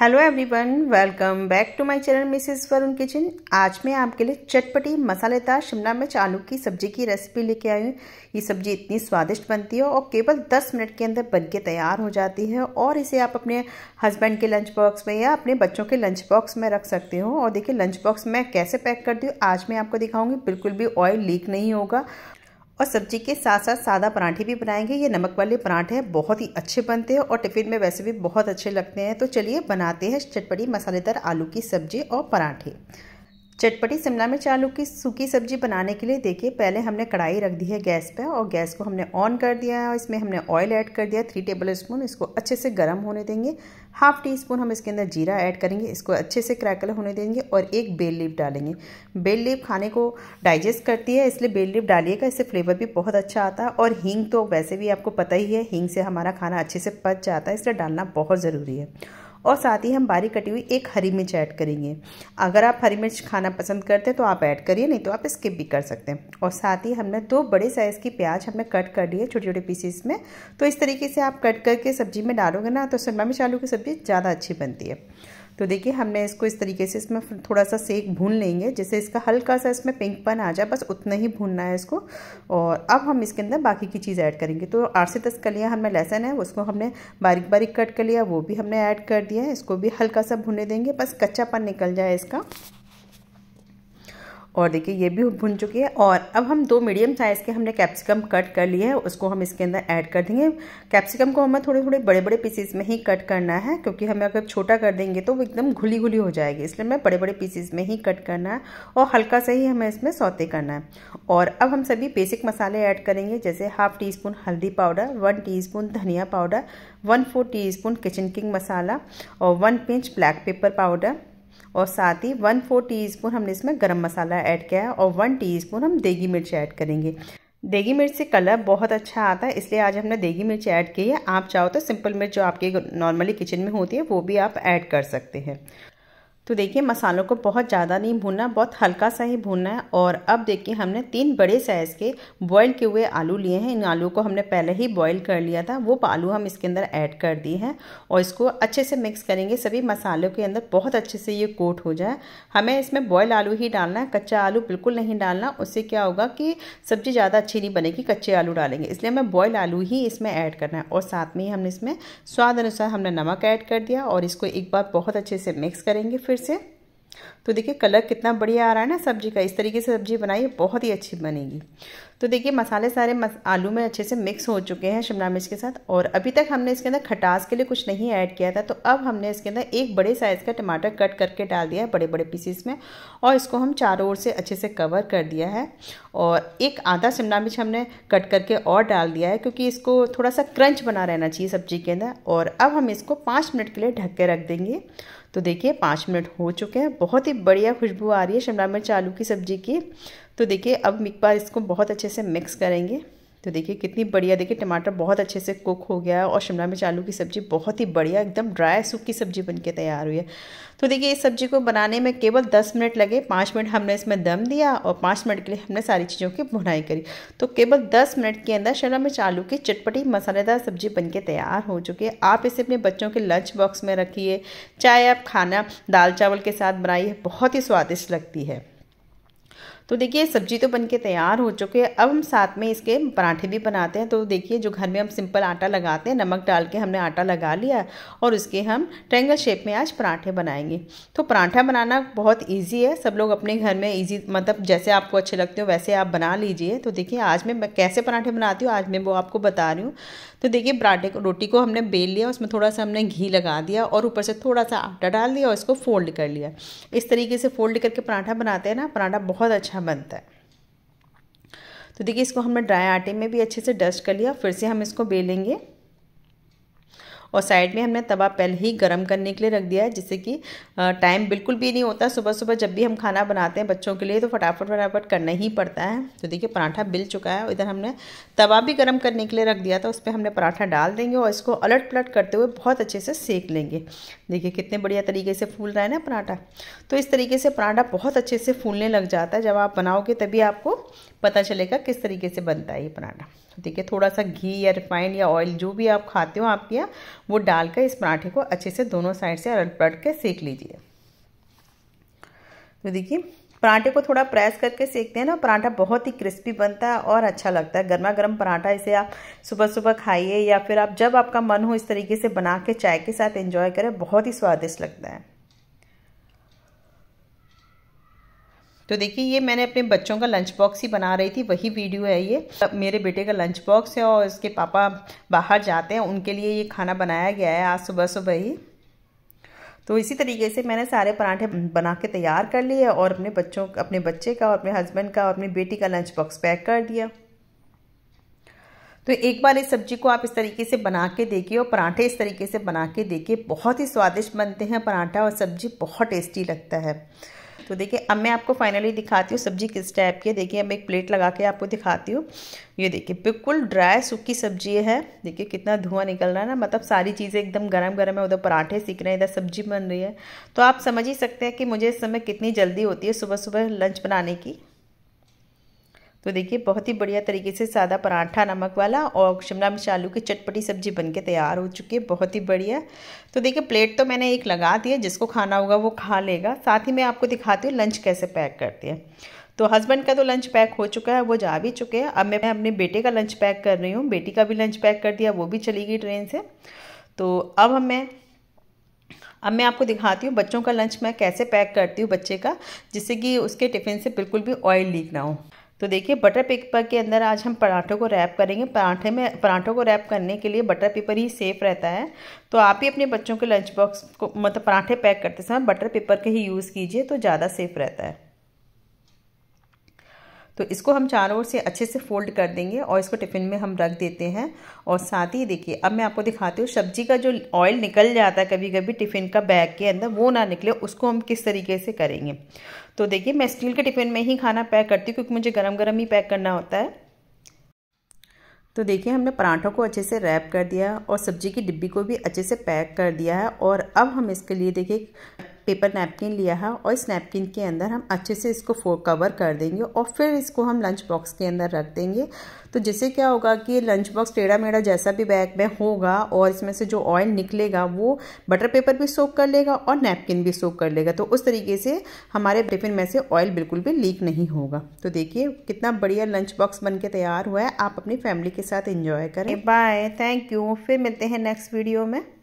hello everyone welcome back to my channel Mrs Varun kitchen आज मैं आपके लिए चटपटी मसालेदार शिमला मिर्च आलू की सब्जी की रेसिपी लेके आई हूँ ये सब्जी इतनी स्वादिष्ट बनती है और केवल 10 मिनट के अंदर बनके तैयार हो जाती है और इसे आप अपने हस्बैंड के लंच बॉक्स में या अपने बच्चों के लंच बॉक्स में रख सकते हो और देखिए लंच बॉक्स मैं कैसे पैक करती हूँ आज मैं आपको दिखाऊँगी बिल्कुल भी ऑयल लीक नहीं होगा और सब्जी के साथ साथ सादा पराठे भी बनाएंगे ये नमक वाले पराठे हैं बहुत ही अच्छे बनते हैं और टिफ़िन में वैसे भी बहुत अच्छे लगते हैं तो चलिए बनाते हैं चटपटी मसालेदार आलू की सब्जी और पराठे चटपटी शिमला मिर्च आलू की सूखी सब्जी बनाने के लिए देखिए पहले हमने कढ़ाई रख दी है गैस पे और गैस को हमने ऑन कर दिया है और इसमें हमने ऑयल ऐड कर दिया थ्री टेबल स्पून इसको अच्छे से गर्म होने देंगे हाफ टी स्पून हम इसके अंदर जीरा ऐड करेंगे इसको अच्छे से क्रैकल होने देंगे और एक बेल लीप डालेंगे बेल लीप खाने को डाइजेस्ट करती है इसलिए बेल लीप डालिएगा इससे फ्लेवर भी बहुत अच्छा आता है और हींग तो वैसे भी आपको पता ही है हींग से हमारा खाना अच्छे से पच जाता है इसलिए डालना बहुत ज़रूरी है और साथ ही हम बारीक कटी हुई एक हरी मिर्च ऐड करेंगे अगर आप हरी मिर्च खाना पसंद करते हैं तो आप ऐड करिए नहीं तो आप स्किप भी कर सकते हैं और साथ ही हमने दो बड़े साइज़ की प्याज हमने कट कर ली है छोटे छोटे पीसेस में तो इस तरीके से आप कट करके सब्जी में डालोगे ना तो शिमला मिर्च आलू की सब्ज़ी ज़्यादा अच्छी बनती है तो देखिए हमने इसको इस तरीके से इसमें थोड़ा सा सेक भून लेंगे जिससे इसका हल्का सा इसमें पिंकपन आ जाए बस उतना ही भूनना है इसको और अब हम इसके अंदर बाकी की चीज़ ऐड करेंगे तो आठ से दस कलियाँ हमें लहसन है उसको हमने बारीक बारीक कट कर लिया वो भी हमने ऐड कर दिया है इसको भी हल्का सा भुने देंगे बस कच्चापन निकल जाए इसका और देखिए ये भी भुन चुकी है और अब हम दो मीडियम साइज़ के हमने कैप्सिकम कट कर लिए है उसको हम इसके अंदर ऐड कर देंगे कैप्सिकम को हमें थोड़े थोड़े बड़े बड़े पीसीस में ही कट करना है क्योंकि हमें अगर छोटा कर देंगे तो वो एकदम घुली घुली हो जाएगी इसलिए हमें बड़े बड़े पीसीस में ही कट करना है और हल्का सा ही हमें इसमें सौते करना है और अब हम सभी बेसिक मसाले ऐड करेंगे जैसे हाफ टी स्पून हल्दी पाउडर वन टी स्पून धनिया powder one four teaspoon kitchen king मसाला और one pinch black pepper powder और साथ ही वन फोर टीस्पून हमने इसमें गरम मसाला ऐड किया है और वन टीस्पून हम देगी मिर्च ऐड करेंगे देगी मिर्च से कलर बहुत अच्छा आता है इसलिए आज हमने देगी मिर्च ऐड की है आप चाहो तो सिंपल मिर्च जो आपके नॉर्मली किचन में होती है वो भी आप ऐड कर सकते हैं तो देखिए मसालों को बहुत ज़्यादा नहीं भूनना बहुत हल्का सा ही भूनना है और अब देखिए हमने तीन बड़े साइज़ के बॉईल किए हुए आलू लिए हैं इन आलू को हमने पहले ही बॉईल कर लिया था वो आलू हम इसके अंदर ऐड कर दिए हैं और इसको अच्छे से मिक्स करेंगे सभी मसालों के अंदर बहुत अच्छे से ये कोट हो जाए हमें इसमें बॉयल आलू ही डालना है कच्चा आलू बिल्कुल नहीं डालना उससे क्या होगा कि सब्ज़ी ज़्यादा अच्छी नहीं बनेगी कच्चे आलू डालेंगे इसलिए हमें बॉयल आलू ही इसमें ऐड करना है और साथ में ही हमने इसमें स्वाद अनुसार हमने नमक ऐड कर दिया और इसको एक बार बहुत अच्छे से मिक्स करेंगे फिर फिर से तो देखिए कलर कितना बढ़िया आ रहा है ना सब्जी का इस तरीके से सब्जी बनाइए बहुत ही अच्छी बनेगी तो देखिए मसाले सारे मस, आलू में अच्छे से मिक्स हो चुके हैं शिमला मिर्च के साथ और अभी तक हमने इसके अंदर खटास के लिए कुछ नहीं ऐड किया था तो अब हमने इसके अंदर एक बड़े साइज़ का टमाटर कट करके डाल दिया है बड़े बड़े पीसीस में और इसको हम चारों ओर से अच्छे से कवर कर दिया है और एक आधा शिमला मिर्च हमने कट करके और डाल दिया है क्योंकि इसको थोड़ा सा क्रंच बना रहना चाहिए सब्जी के अंदर और अब हम इसको पाँच मिनट के लिए ढक के रख देंगे तो देखिए पाँच मिनट हो चुके हैं बहुत ही बढ़िया खुशबू आ रही है शिमला मिर्च आलू की सब्जी की तो देखिए अब एक बार इसको बहुत अच्छे से मिक्स करेंगे तो देखिए कितनी बढ़िया देखिए टमाटर बहुत अच्छे से कुक हो गया है और शिमला मिर्च आलू की सब्ज़ी बहुत ही बढ़िया एकदम ड्राई सूप की सब्ज़ी बनके तैयार हुई है तो देखिए इस सब्ज़ी को बनाने में केवल दस मिनट लगे पाँच मिनट हमने इसमें दम दिया और पाँच मिनट के लिए हमने सारी चीज़ों की भुनाई करी तो केवल दस मिनट के अंदर शिमला मिर्च आलू की चटपटी मसालेदार सब्ज़ी बन के तैयार हो चुकी है आप इसे अपने बच्चों के लंच बॉक्स में रखिए चाहे आप खाना दाल चावल के साथ बनाइए बहुत ही स्वादिष्ट लगती है तो देखिए सब्जी तो बन के तैयार हो चुके हैं अब हम साथ में इसके पराठे भी बनाते हैं तो देखिए जो घर में हम सिंपल आटा लगाते हैं नमक डाल के हमने आटा लगा लिया और उसके हम ट्रेंगल शेप में आज पराठे बनाएंगे तो पराठा बनाना बहुत ईजी है सब लोग अपने घर में ईजी मतलब जैसे आपको अच्छे लगते हो वैसे आप बना लीजिए तो देखिए आज मैं कैसे पराठे बनाती हूँ आज मैं वो आपको बता रही हूँ तो देखिए पराठे को रोटी को हमने बेल लिया उसमें थोड़ा सा हमने घी लगा दिया और ऊपर से थोड़ा सा आटा डाल दिया और इसको फोल्ड कर लिया इस तरीके से फोल्ड करके पराठा बनाते हैं ना पराठा बहुत अच्छा अच्छा बनता है तो देखिए इसको हमने ड्राई आटे में भी अच्छे से डस्ट कर लिया फिर से हम इसको बेलेंगे और साइड में हमने तवा पहले ही गर्म करने के लिए रख दिया है जिससे कि टाइम बिल्कुल भी नहीं होता सुबह सुबह जब भी हम खाना बनाते हैं बच्चों के लिए तो फटाफट फटाफट करना ही पड़ता है तो देखिए पराठा बिल चुका है इधर हमने तवा भी गर्म करने के लिए रख दिया था उस पर हमने पराठा डाल देंगे और इसको अलट पलट करते हुए बहुत अच्छे से सेक लेंगे देखिए कितने बढ़िया तरीके से फूल रहा है ना पराठा तो इस तरीके से पराठा बहुत अच्छे से फूलने लग जाता है जब आप बनाओगे तभी आपको पता चलेगा किस तरीके से बनता है ये पराठा ठीक तो है थोड़ा सा घी या रिफाइंड या ऑयल जो भी आप खाते हो आपके यहाँ वो डालकर इस पराठे को अच्छे से दोनों साइड से अलट पलट के सेक लीजिए तो देखिए पराठे को थोड़ा प्रेस करके सेकते हैं ना पराठा बहुत ही क्रिस्पी बनता है और अच्छा लगता है गर्मा गर्म पराठा इसे आप सुबह सुबह खाइए या फिर आप जब आपका मन हो इस तरीके से बना के चाय के साथ एंजॉय करें बहुत ही स्वादिष्ट लगता है तो देखिए ये मैंने अपने बच्चों का लंच बॉक्स ही बना रही थी वही वीडियो है ये मेरे बेटे का लंच बॉक्स है और इसके पापा बाहर जाते हैं उनके लिए ये खाना बनाया गया है आज सुबह सुबह ही तो इसी तरीके से मैंने सारे पराठे बना के तैयार कर लिए और अपने बच्चों अपने बच्चे का और अपने हस्बैंड का और अपनी बेटी का लंच बॉक्स पैक कर दिया तो एक बार इस सब्जी को आप इस तरीके से बना के देखिए और पराठे इस तरीके से बना के देखिए बहुत ही स्वादिष्ट बनते हैं पराठा और सब्जी बहुत टेस्टी लगता है तो देखिए अब मैं आपको फाइनली दिखाती हूँ सब्जी किस टाइप की है देखिए अब एक प्लेट लगा के आपको दिखाती हूँ ये देखिए बिल्कुल ड्राई सूखी सब्जी है देखिए कितना धुआं निकल रहा है ना मतलब सारी चीज़ें एकदम गर्म गर्म है उधर पराठे सीख रहे हैं इधर सब्जी बन रही है तो आप समझ ही सकते हैं कि मुझे इस समय कितनी जल्दी होती है सुबह सुबह लंच बनाने की तो देखिए बहुत ही बढ़िया तरीके से सादा पराठा नमक वाला और शिमला मिर्च आलू की चटपटी सब्जी बन के तैयार हो चुकी है बहुत ही बढ़िया तो देखिए प्लेट तो मैंने एक लगा दी है जिसको खाना होगा वो खा लेगा साथ ही मैं आपको दिखाती हूँ लंच कैसे पैक करती है तो हस्बैंड का तो लंच पैक हो चुका है वो जा भी चुके हैं अब मैं अपने बेटे का लंच पैक कर रही हूँ बेटी का भी लंच पैक कर दिया वो भी चली गई ट्रेन से तो अब हमें अब मैं आपको दिखाती हूँ बच्चों का लंच मैं कैसे पैक करती हूँ बच्चे का जिससे कि उसके टिफ़िन से बिल्कुल भी ऑयल लीक ना हो तो देखिए बटर पेपर के अंदर आज हम पराठों को रैप करेंगे पराठे में पराठों को रैप करने के लिए बटर पेपर ही सेफ़ रहता है तो आप ही अपने बच्चों के लंच बॉक्स को मतलब पराठे पैक करते समय बटर पेपर के ही यूज़ कीजिए तो ज़्यादा सेफ़ रहता है तो इसको हम चारों ओर से अच्छे से फोल्ड कर देंगे और इसको टिफ़िन में हम रख देते हैं और साथ ही देखिए अब मैं आपको दिखाती हूँ सब्जी का जो ऑयल निकल जाता है कभी कभी टिफ़िन का बैग के अंदर वो ना निकले उसको हम किस तरीके से करेंगे तो देखिए मैं स्टील के टिफ़िन में ही खाना पैक करती हूँ क्योंकि मुझे गर्म गर्म ही पैक करना होता है तो देखिए हमने पराठों को अच्छे से रैप कर दिया और सब्जी की डिब्बी को भी अच्छे से पैक कर दिया है और अब हम इसके लिए देखिए पेपर नैपकिन लिया है और इस नैपकिन के अंदर हम अच्छे से इसको कवर कर देंगे और फिर इसको हम लंच बॉक्स के अंदर रख देंगे तो जिससे क्या होगा कि लंच बॉक्स टेढ़ा मेढ़ा जैसा भी बैग में होगा और इसमें से जो ऑयल निकलेगा वो बटर पेपर भी सोख कर लेगा और नैपकिन भी सोख कर लेगा तो उस तरीके से हमारे टिफिन में से ऑयल बिल्कुल भी लीक नहीं होगा तो देखिए कितना बढ़िया लंच बॉक्स बन के तैयार हुआ है आप अपनी फैमिली के साथ इंजॉय करें बाय थैंक यू फिर मिलते हैं नेक्स्ट वीडियो में